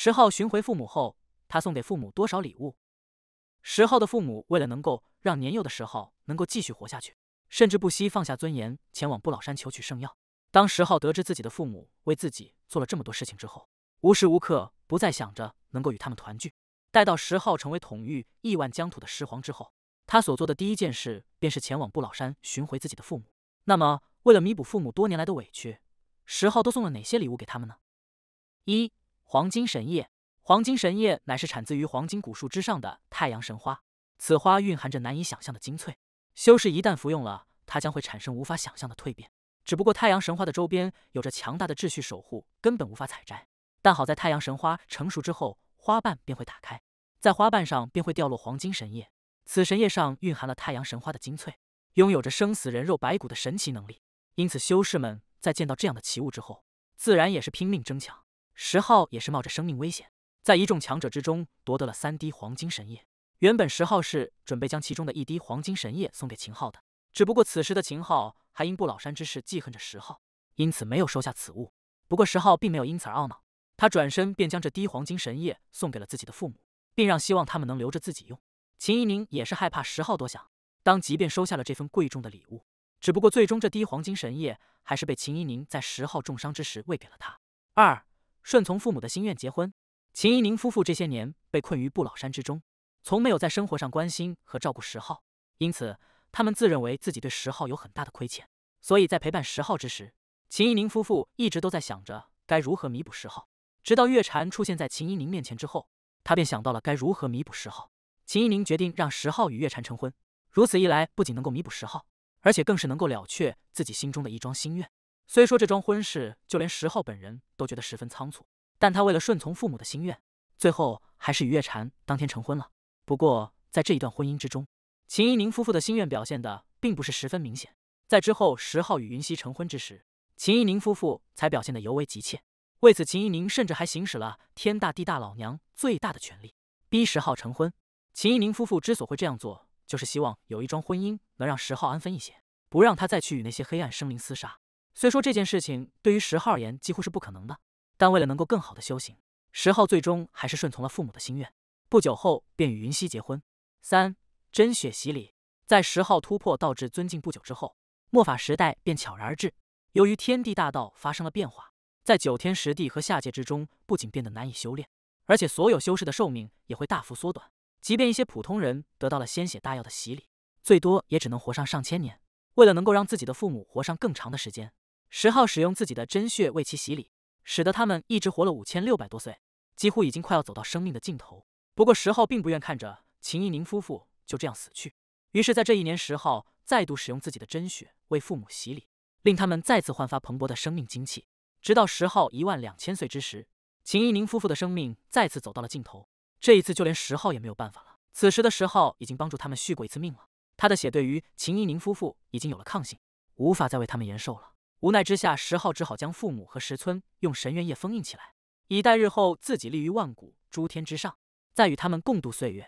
十号寻回父母后，他送给父母多少礼物？十号的父母为了能够让年幼的时候能够继续活下去，甚至不惜放下尊严前往不老山求取圣药。当十号得知自己的父母为自己做了这么多事情之后，无时无刻不再想着能够与他们团聚。待到十号成为统御亿万疆土的十皇之后，他所做的第一件事便是前往不老山寻回自己的父母。那么，为了弥补父母多年来的委屈，十号都送了哪些礼物给他们呢？一。黄金神叶，黄金神叶乃是产自于黄金古树之上的太阳神花，此花蕴含着难以想象的精粹。修士一旦服用了它，将会产生无法想象的蜕变。只不过太阳神花的周边有着强大的秩序守护，根本无法采摘。但好在太阳神花成熟之后，花瓣便会打开，在花瓣上便会掉落黄金神叶。此神叶上蕴含了太阳神花的精粹，拥有着生死人肉白骨的神奇能力。因此修士们在见到这样的奇物之后，自然也是拼命争抢。十号也是冒着生命危险，在一众强者之中夺得了三滴黄金神液。原本十号是准备将其中的一滴黄金神液送给秦昊的，只不过此时的秦昊还因不老山之事记恨着十号，因此没有收下此物。不过十号并没有因此而懊恼，他转身便将这滴黄金神液送给了自己的父母，并让希望他们能留着自己用。秦一宁也是害怕十号多想，当即便收下了这份贵重的礼物。只不过最终这滴黄金神液还是被秦一宁在十号重伤之时喂给了他。二。顺从父母的心愿结婚，秦怡宁夫妇这些年被困于不老山之中，从没有在生活上关心和照顾石浩，因此他们自认为自己对石浩有很大的亏欠，所以在陪伴石浩之时，秦怡宁夫妇一直都在想着该如何弥补石浩。直到月禅出现在秦怡宁面前之后，他便想到了该如何弥补石浩。秦怡宁决定让石浩与月禅成婚，如此一来不仅能够弥补石浩，而且更是能够了却自己心中的一桩心愿。虽说这桩婚事就连石浩本人都觉得十分仓促，但他为了顺从父母的心愿，最后还是与月婵当天成婚了。不过在这一段婚姻之中，秦怡宁夫妇的心愿表现的并不是十分明显。在之后石浩与云溪成婚之时，秦怡宁夫妇才表现的尤为急切。为此，秦怡宁甚至还行使了天大地大老娘最大的权利，逼石浩成婚。秦怡宁夫妇之所会这样做，就是希望有一桩婚姻能让石浩安分一些，不让他再去与那些黑暗生灵厮杀。虽说这件事情对于石昊而言几乎是不可能的，但为了能够更好的修行，石昊最终还是顺从了父母的心愿。不久后便与云溪结婚。三真血洗礼，在石昊突破道至尊敬不久之后，末法时代便悄然而至。由于天地大道发生了变化，在九天十地和下界之中不仅变得难以修炼，而且所有修士的寿命也会大幅缩短。即便一些普通人得到了鲜血大药的洗礼，最多也只能活上上千年。为了能够让自己的父母活上更长的时间，十号使用自己的真血为其洗礼，使得他们一直活了五千六百多岁，几乎已经快要走到生命的尽头。不过十号并不愿看着秦一宁夫妇就这样死去，于是，在这一年，十号再度使用自己的真血为父母洗礼，令他们再次焕发蓬勃的生命精气。直到十号一万两千岁之时，秦一宁夫妇的生命再次走到了尽头。这一次，就连十号也没有办法了。此时的十号已经帮助他们续过一次命了，他的血对于秦一宁夫妇已经有了抗性，无法再为他们延寿了。无奈之下，石浩只好将父母和石村用神元液封印起来，以待日后自己立于万古诸天之上，再与他们共度岁月。